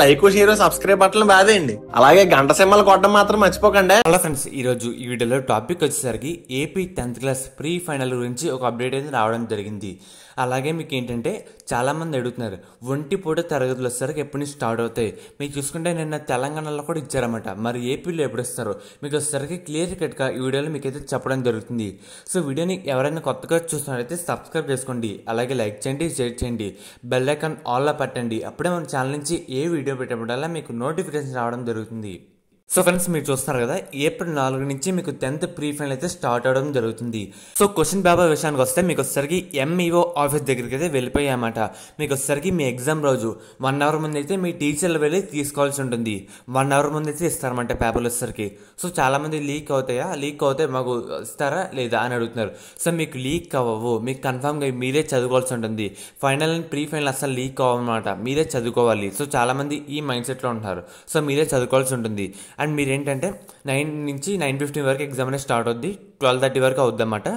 like share subscribe button బాధేయండి అలాగే గంట సింహాలు కొట్టడం మాత్రం మర్చిపోకండి హలో ఫ్రెండ్స్ ఈ రోజు ఈ వీడియోలో టాపిక్ వచ్చేసరికి AP tenth class pre final గురించి ఒక అప్డేట్ అయితే రావడం జరిగింది అలాగే మీకు ఏంటంటే చాలామంది అడుగుతున్నారు ఒంటి పూట తరగతులు వచ్చేసరికి ఎప్పుడు నుంచి స్టార్ట్ అవుతాయి మీకు చూసుకుంటే నిన్న తెలంగాణలో కూడా ఇచ్చారన్నమాట మరి ఏపీలో ఎప్పుడు ఇస్తారు మీకు వచ్చేసరికి క్లియర్ గా ఈ వీడియోలో మీకు అయితే చెప్పడం జరుగుతుంది సో వీడియోని ఎవరైనా కొత్తగా చూస్తున్నారైతే సబ్స్క్రైబ్ చేసుకోండి అలాగే లైక్ చేయండి షేర్ చేయండి బెల్ ఐకాన్ ఆల్లో పెట్టండి అప్పుడే మన ఛానల్ నుంచి ఏ వీడియో వల్ల మీకు నోటిఫికేషన్ రావడం జరుగుతుంది సో ఫ్రెండ్స్ మీరు చూస్తున్నారు కదా ఏప్రిల్ నాలుగు నుంచి మీకు టెన్త్ ప్రీ ఫైనల్ అయితే స్టార్ట్ అవడం జరుగుతుంది సో క్వశ్చన్ పేపర్ విషయానికి వస్తే మీకు వచ్చేసరికి ఎంఈఓ ఆఫీస్ e దగ్గరికి అయితే వెళ్ళిపోయామాట మీకు వచ్చేసరికి మీ ఎగ్జామ్ రోజు వన్ అవర్ ముందు అయితే మీ టీచర్లు వెళ్ళి తీసుకోవాల్సి ఉంటుంది వన్ అవర్ ముందు అయితే ఇస్తారన్నమాట పేపర్లు వచ్చేసరికి సో చాలామంది లీక్ అవుతాయా లీక్ అవుతాయి మాకు ఇస్తారా లేదా అని అడుగుతున్నారు సో మీకు లీక్ అవ్వవు మీకు కన్ఫామ్గా మీరే చదువుకోవాల్సి ఉంటుంది ఫైనల్ అండ్ ప్రీ ఫైనల్ అసలు లీక్ అవ్వమాట మీరే చదువుకోవాలి సో చాలామంది ఈ మైండ్ సెట్లో ఉంటారు సో మీరే చదువుకోవాల్సి ఉంటుంది అండ్ మీరు ఏంటంటే నైన్ నుంచి నైన్ ఫిఫ్టీన్ వరకు ఎగ్జామ్ అనేది స్టార్ట్ అవుద్ది ట్వెల్వ్ థర్టీ వరకు అవుద్దన్నమాట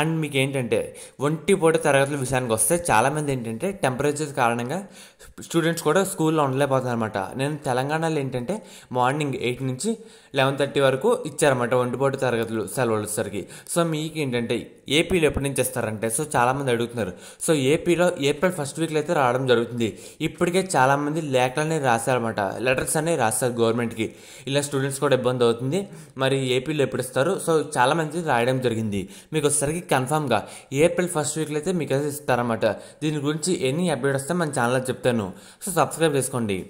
అండ్ మీకు ఏంటంటే ఒంటి పూట తరగతుల విషయానికి వస్తే చాలామంది ఏంటంటే టెంపరేచర్ కారణంగా స్టూడెంట్స్ కూడా స్కూల్లో ఉండలేకపోతున్నారు అనమాట నేను తెలంగాణలో ఏంటంటే మార్నింగ్ ఎయిట్ నుంచి లెవెన్ థర్టీ వరకు ఇచ్చారన్నమాట ఒంటిపోటు తరగతులు సెలవులు వచ్చేసరికి సో మీకు ఏంటంటే ఏపీలో ఎప్పటి నుంచి ఇస్తారంటే సో చాలామంది అడుగుతున్నారు సో ఏపీలో ఏప్రిల్ ఫస్ట్ వీక్లో అయితే రావడం జరుగుతుంది ఇప్పటికే చాలామంది లేఖలనే రాశారన్నమాట లెటర్స్ అనేవి రాస్తారు గవర్నమెంట్కి ఇలా స్టూడెంట్స్ కూడా ఇబ్బంది అవుతుంది మరి ఏపీలో ఎప్పుడు ఇస్తారు సో చాలామంది రాయడం జరిగింది మీకు ఒకసారికి కన్ఫామ్గా ఏప్రిల్ ఫస్ట్ వీక్లో అయితే మీకు అయితే ఇస్తారన్నమాట దీని గురించి ఎన్ని అప్డేట్ వస్తే మన ఛానల్లో చెప్తాను సో సబ్స్క్రైబ్ చేసుకోండి